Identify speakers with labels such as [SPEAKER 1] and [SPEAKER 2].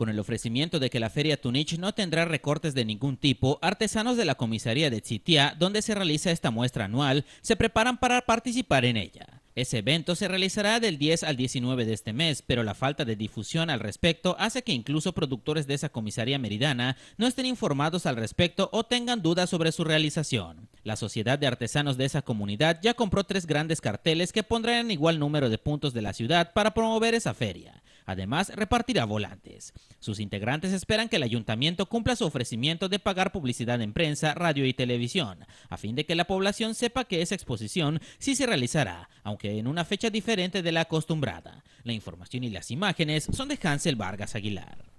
[SPEAKER 1] Con el ofrecimiento de que la Feria Tunich no tendrá recortes de ningún tipo, artesanos de la comisaría de Tzitiá, donde se realiza esta muestra anual, se preparan para participar en ella. Ese evento se realizará del 10 al 19 de este mes, pero la falta de difusión al respecto hace que incluso productores de esa comisaría meridana no estén informados al respecto o tengan dudas sobre su realización. La Sociedad de Artesanos de esa comunidad ya compró tres grandes carteles que pondrán en igual número de puntos de la ciudad para promover esa feria. Además, repartirá volantes. Sus integrantes esperan que el ayuntamiento cumpla su ofrecimiento de pagar publicidad en prensa, radio y televisión, a fin de que la población sepa que esa exposición sí se realizará, aunque en una fecha diferente de la acostumbrada. La información y las imágenes son de Hansel Vargas Aguilar.